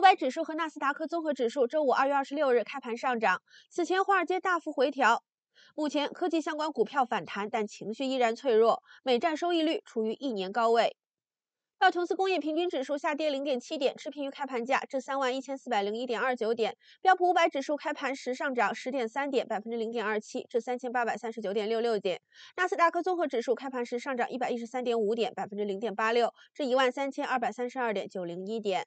五百指数和纳斯达克综合指数周五二月二十六日开盘上涨，此前华尔街大幅回调。目前科技相关股票反弹，但情绪依然脆弱。美债收益率处于一年高位。道琼斯工业平均指数下跌零点七点，持平于开盘价，至三万一千四百零一点二九点。标普五百指数开盘时上涨十点三点，百分之零点二七，至三千八百三十九点六六点。纳斯达克综合指数开盘时上涨一百一十三点五点，百分之零点八六，至一万三千二百三十二点九零一点。